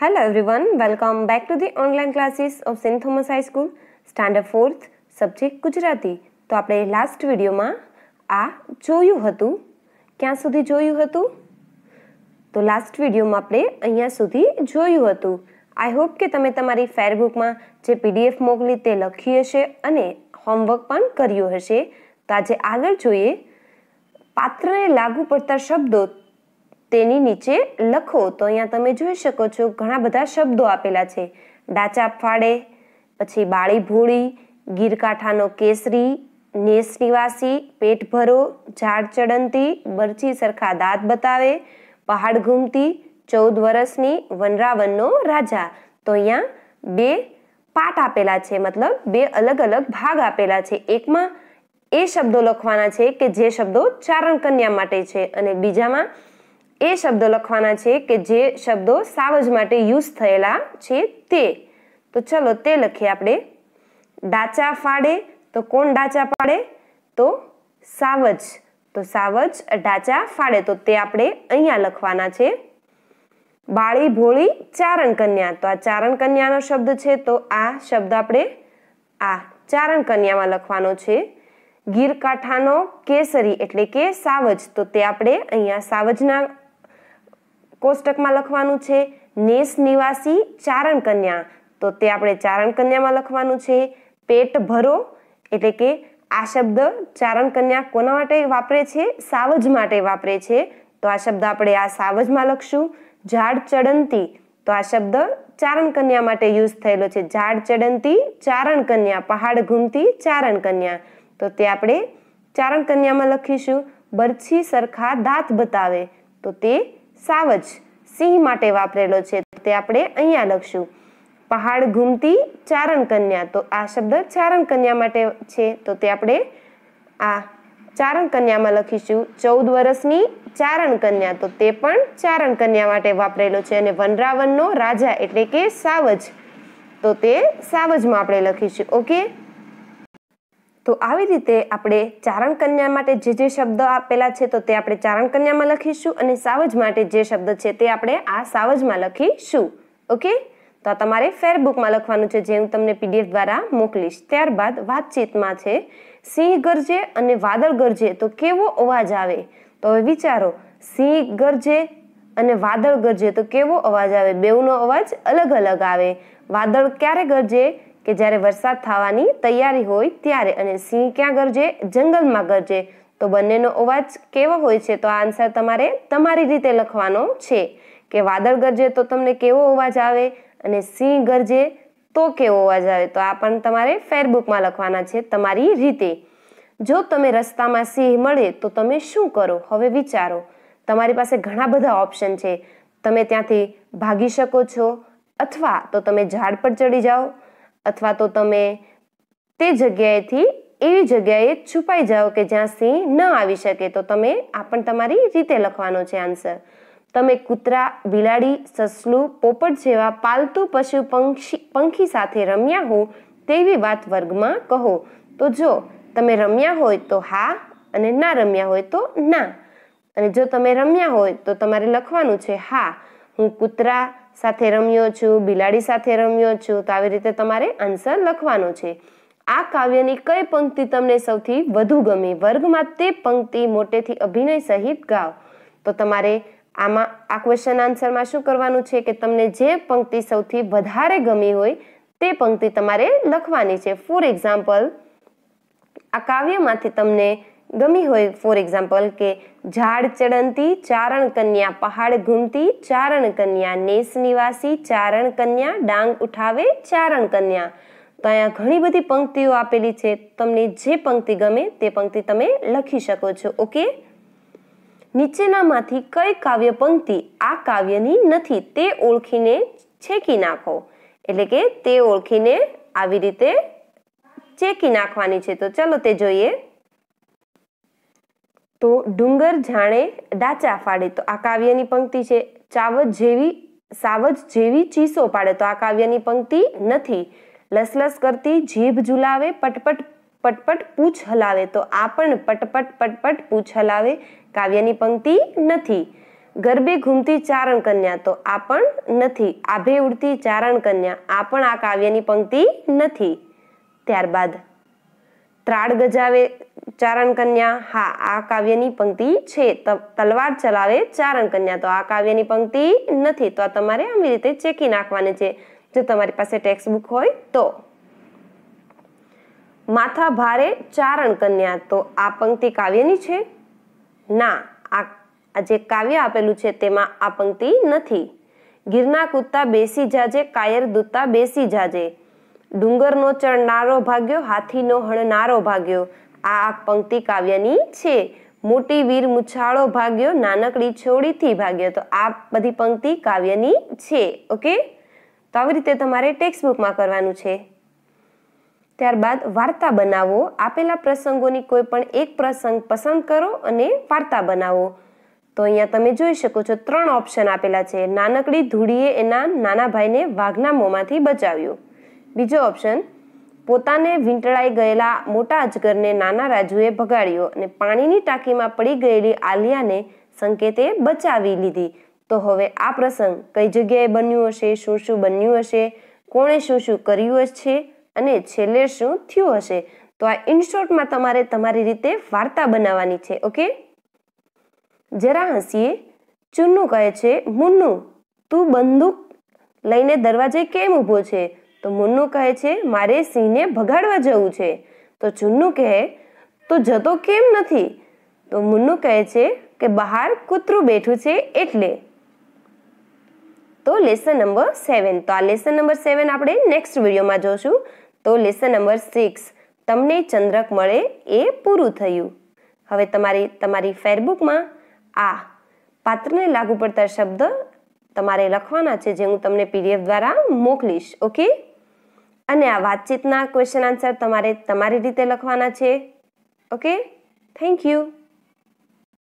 Hello everyone, welcome back to the online classes of St. Thomas High School, Standard 4th, subject Gujarati તો આપણે last વિડીયોમાં આ જોયું હતું ક્યાં સુધી જોયું હતું તો લાસ્ટ વિડીયોમાં આપણે અહીંયા સુધી જોયું હતું આઈ હોપ કે તમે તમારી ફેરબુકમાં જે પીડીએફ મોકલી તે લખી હશે અને હોમવર્ક પણ કર્યું હશે તો આજે આગળ જોઈએ પાત્રને લાગુ પડતા શબ્દો તેની નીચે લખો તો અહીંયા તમે જોઈ શકો છો ઘણા બધા શબ્દો આપેલા છે ડાચા ફાળે પછી બાળી ભૂળી ગીરકાંઠાનો કેસરી નેસ નિવાસી પેટ ભરો ઝાડ ચડંતી બરછી સરખા દાંત બતાવે પહાડ ઘૂમતી ચૌદ વર્ષની વનરાવનનો રાજા તો અહીંયા બે પાઠ આપેલા છે મતલબ બે અલગ અલગ ભાગ આપેલા છે એકમાં એ શબ્દો લખવાના છે કે જે શબ્દો ચારણ કન્યા માટે છે અને બીજામાં એ શબ્દો લખવાના છે કે જે શબ્દો સાવજ માટે યુઝ થયેલા છે તે તો ચલો તે લખીએ આપણે ડાચા ફાડે તો કોણ ડાચા પાડે તો સાવજ તો સાવજ ડાચા ફાડે તો તે આપણે અહીંયા લખવાના છે બાળી ભોળી ચારણ કન્યા તો આ ચારણ કન્યાનો શબ્દ છે તો આ શબ્દ આપણે આ ચારણ કન્યામાં લખવાનો છે ગીરકાંઠાનો કેસરી એટલે કે સાવજ તો તે આપણે અહીંયા સાવજના કોષ્ટકમાં લખવાનું છે નેસ નિવાસી ચારણ કન્યા તો તે આપણે ચારણ કન્યામાં લખવાનું છે પેટ ભરો એટલે કે આ શબ્દ ચારણ કન્યા કોના માટે વાપરે છે સાવજ માટે વાપરે છે તો આ શબ્દ આપણે આ સાવજમાં લખશું ઝાડ ચડંતી તો આ શબ્દ ચારણ કન્યા માટે યુઝ થયેલો છે ઝાડ ચડંતી ચારણ કન્યા પહાડ ઘૂમતી ચારણ કન્યા તો તે આપણે ચારણ કન્યામાં લખીશું બરછી સરખા દાંત બતાવે તો તે સાવજ સિંહ માટે વાપરેલો છે તે આપણે અહીંયા લખશું પહાડ ઘૂમતી ચારણ કન્યા તો આ શબ્દ ચારણ કન્યા માટે છે તો તે આપણે આ ચારણ કન્યામાં લખીશું ચૌદ વર્ષની ચારણ કન્યા તો તે પણ ચારણ કન્યા માટે વાપરેલો છે અને વનરાવનનો રાજા એટલે કે સાવજ તો તે સાવજમાં આપણે લખીશું ઓકે તો આવી રીતે આપણે ચારણ કન્યા માટે જે જે શબ્દ આપેલા છે તો તે આપણે ચારણ કન્યામાં લખીશું અને સાવજ માટે જે શબ્દ છે તે આપણે આ સાવજમાં લખીશું ઓકે તો આ તમારે ફેરબુકમાં લખવાનું છે જે હું તમને પીડીએફ દ્વારા મોકલીશ ત્યારબાદ વાતચીતમાં છે સિંહ ગરજે અને વાદળ ગરજે તો કેવો અવાજ આવે તો હવે વિચારો સિંહ ગરજે અને વાદળ ગરજે તો કેવો અવાજ આવે બેઉનો અવાજ અલગ અલગ આવે વાદળ ક્યારે ગરજે કે જ્યારે વરસાદ થવાની તૈયારી હોય ત્યારે અને સિંહ ક્યાં ગરજે જંગલમાં ગરજે તો બંનેનો અવાજ કેવો હોય છે તો આ આન્સર તમારે તમારી રીતે લખવાનો છે કે વાદળ ગરજે તો તમને કેવો અવાજ આવે અને સિંહ ગરજે તો કેવો અવાજ આવે તો આ પણ તમારે ફેરબુકમાં લખવાના છે તમારી રીતે જો તમે રસ્તામાં સિંહ મળે તો તમે શું કરો હવે વિચારો તમારી પાસે ઘણા બધા ઓપ્શન છે તમે ત્યાંથી ભાગી શકો છો અથવા તો તમે ઝાડ પર ચડી જાઓ અથવા તો તમે તે જગ્યાએથી એવી જગ્યાએ છુપાઈ જાઓ કે જ્યાં સિંહ ન આવી શકે તો તમે આ પણ તમારી રીતે લખવાનો છે આન્સર તમે કૂતરા બિલાડી સસલું પોપટ જેવા પાલતુ પશુ પંખી પંખી સાથે રમ્યા હો તેવી વાત વર્ગમાં કહો તો જો તમે રમ્યા હોય તો હા અને ના રમ્યા હોય તો ના અને જો તમે રમ્યા હોય તો તમારે લખવાનું છે હા હું કૂતરા સાથે રમ્યો છું બિલાડી સાથે રમ્યો છું તો આવી રીતે તમારે આન્સર લખવાનો છે આ કાવ્યની કઈ પંક્તિ તમને સૌથી વધુ ગમી વર્ગમાં તે પંક્તિ મોટેથી અભિનય સહિત ગાઓ તો તમારે આમાં આ ક્વેશ્ચન આન્સરમાં શું કરવાનું છે કે તમને જે પંક્તિ સૌથી વધારે ગમી હોય તે પંક્તિ તમારે લખવાની છે ફોર એક્ઝામ્પલ આ કાવ્યમાંથી તમને ગમી હોય ફોર એક્ઝામ્પલ કે ઝાડ ચડંતી ચારણ કન્યા પહાડ ઘૂમતી ચારણ કન્યા નેસ નિવાસી ચારણ કન્યા ડાંગ ઉઠાવે ચારણ કન્યા તો અહીંયા ઘણી બધી પંક્તિઓ આપેલી છે તમને જે પંક્તિ ગમે તે પંક્તિ તમે લખી શકો છો ઓકે નીચેનામાંથી કઈ કાવ્ય પંક્તિ આ કાવ્યની નથી તે ઓળખીને છેકી નાખો એટલે કે તે ઓળખીને આવી રીતે ચેકી નાખવાની છે તો ચલો તે જોઈએ તો ડુંગર જાણે ડાચા ફાડે તો આ કાવ્યની પંક્તિ છે ચાવજ જેવી સાવજ જેવી ચીસો પાડે તો આ કાવ્યની પંક્તિ નથી લસલસ કરતી જીભ ઝુલાવે પટપટ પટપટ પૂછ હલાવે તો આ પણ પટપટ પટપટ પૂછ હલાવે કાવ્યની પંક્તિ નથી ગરબે ઘૂમતી ચારણ કન્યા તો આ પણ નથી આભે ઉડતી ચારણ કન્યા આ પણ આ કાવ્યની પંક્તિ નથી ત્યારબાદ ત્રાડ ગજાવે ચારણ કન્યા હા આ કાવ્યની પંક્તિ છે તલવાર ચલાવે ચારણ કન્યા તો આ કાવ્યની પંક્તિ નથી તો આ તમારે આવી રીતે ચેકી નાખવાની છે જો તમારી પાસે ટેક્સ્ટ બુક હોય તો માથા ભારે ચારણ કન્યા તો આ પંક્તિ કાવ્યની છે ના આ જે કાવ્ય આપેલું છે તેમાં આ પંક્તિ નથી ગિરના કૂદતા બેસી જાજે કાયર દૂતા બેસી જાજે ડુંગરનો ચણનારો ભાગ્યો હાથીનો હણનારો ભાગ્યો આ પંક્તિ કાવ્યની છે મોટી વીર મુછાળો ભાગ્યો નાનકડી છોડીથી ભાગ્યો તો આ બધી પંક્તિ કાવ્યની છે ઓકે તો આવી રીતે તમારે ટેક્સ્ટ બુકમાં કરવાનું છે ત્યારબાદ વાર્તા બનાવો આપેલા પ્રસંગોની કોઈ પણ એક પ્રસંગ પસંદ કરો અને વાર્તા બનાવો તો અહીંયા તમે જોઈ શકો છો ત્રણ ઓપ્શન આપેલા છે નાનકડી ધૂળીએ એના નાના ભાઈને વાઘના મોંમાંથી બચાવ્યું બીજો ઓપ્શન પોતાને વીંટળાઈ ગયેલા મોટા અજગરને નાના રાજુએ ભગાડ્યો અને પાણીની ટાંકીમાં પડી ગયેલી આલિયાને સંકેતે બચાવી લીધી તો હવે આ પ્રસંગ કઈ જગ્યાએ બન્યું હશે શું શું બન્યું હશે કોણે શું શું કર્યું હશે અને છેલ્લે શું થયું હશે તો આ ઇનશોર્ટમાં તમારે તમારી રીતે વાર્તા બનાવવાની છે ઓકે જરા હસીએ ચુન્નુ કહે છે મુન્નુ તું બંદૂક લઈને દરવાજે કેમ ઊભો છે તો મુન્નુ કહે છે મારે સિંહને ભગાડવા જવું છે તો ચુન્નુ કહે તો જતો કેમ નથી તો મુન્નુ કહે છે કે બહાર કૂતરું બેઠું છે એટલે તો લેસન નંબર સેવન તો આ લેસન નંબર સેવન આપણે નેક્સ્ટ વિડીયોમાં જોશું તો લેસન નંબર સિક્સ તમને ચંદ્રક મળે એ પૂરું થયું હવે તમારી તમારી ફેરબુકમાં આ પાત્રને લાગુ પડતા શબ્દ તમારે લખવાના છે જે હું તમને પીડીએફ દ્વારા મોકલીશ ઓકે અને આ વાતચીતના ક્વેશ્ચન આન્સર તમારે તમારી રીતે લખવાના છે ઓકે થેન્ક યુ